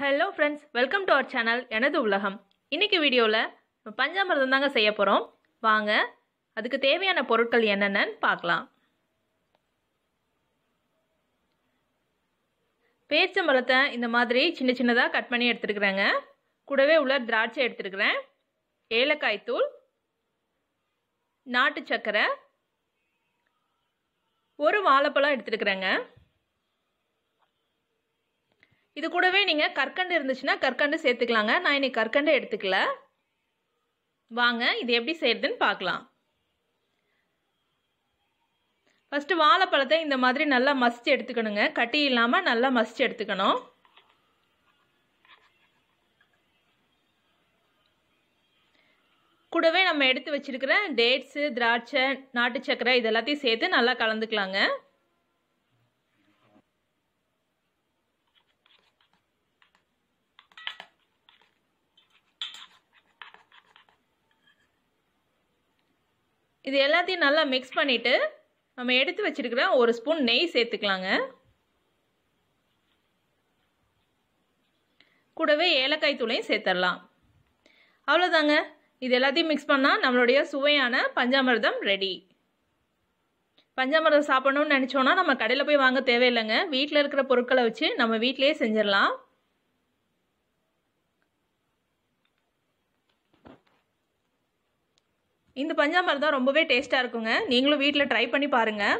hello friends welcome to our channel எனது உலகம் இன்றைக்கி வீடியோவில் பஞ்சாமிரதம் தாங்க செய்ய போகிறோம் வாங்க அதுக்கு தேவையான பொருட்கள் என்னென்னு பார்க்கலாம் பேரிச்ச மரத்தை இந்த மாதிரி சின்ன சின்னதாக கட் பண்ணி எடுத்துருக்குறேங்க கூடவே உள்ள திராட்சை எடுத்துருக்குறேன் ஏலக்காய் தூள் நாட்டு சக்கரை ஒரு வாழைப்பழம் எடுத்துருக்குறேங்க இது கூடவே நீங்கள் கற்கண்டு இருந்துச்சுன்னா கற்கண்டு சேர்த்துக்கலாங்க நான் இன்னைக்கு கற்கண்டு எடுத்துக்கல வாங்க இது எப்படி செய்யறதுன்னு பார்க்கலாம் ஃபஸ்ட்டு வாழைப்பழத்தை இந்த மாதிரி நல்லா மசித்து எடுத்துக்கணுங்க கட்டி இல்லாமல் நல்லா மசித்து எடுத்துக்கணும் கூடவே நம்ம எடுத்து வச்சுருக்கிற டேட்ஸு திராட்சை நாட்டு சக்கரை இது எல்லாத்தையும் சேர்த்து நல்லா கலந்துக்கலாங்க இது எல்லாத்தையும் நல்லா மிக்ஸ் பண்ணிவிட்டு நம்ம எடுத்து வச்சுருக்கிற ஒரு ஸ்பூன் நெய் சேர்த்துக்கலாங்க கூடவே ஏலக்காய் தூளையும் சேர்த்துடலாம் அவ்வளோதாங்க இது எல்லாத்தையும் மிக்ஸ் பண்ணால் நம்மளுடைய சுவையான பஞ்சாமிர்தம் ரெடி பஞ்சாமிரதம் சாப்பிடணும்னு நினச்சோன்னா நம்ம கடையில் போய் வாங்க தேவையில்லைங்க வீட்டில் இருக்கிற பொருட்களை வச்சு நம்ம வீட்டிலேயே செஞ்சிடலாம் இந்த தான் ரொம்பவே டேஸ்ட்டாக இருக்குங்க நீங்களும் வீட்டில் ட்ரை பண்ணி பாருங்கள்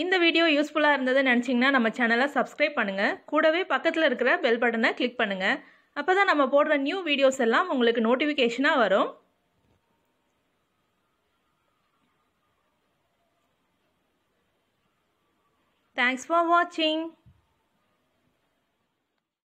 இந்த வீடியோ யூஸ்ஃபுல்லாக இருந்ததுன்னு நினச்சிங்கன்னா நம்ம சேனலை சப்ஸ்கிரைப் பண்ணுங்கள் கூடவே பக்கத்தில் இருக்கிற பெல் பட்டனை கிளிக் பண்ணுங்கள் அப்போ தான் நம்ம போடுற நியூ வீடியோஸ் எல்லாம் உங்களுக்கு நோட்டிஃபிகேஷனாக வரும் தேங்க்ஸ் ஃபார் வாட்சிங்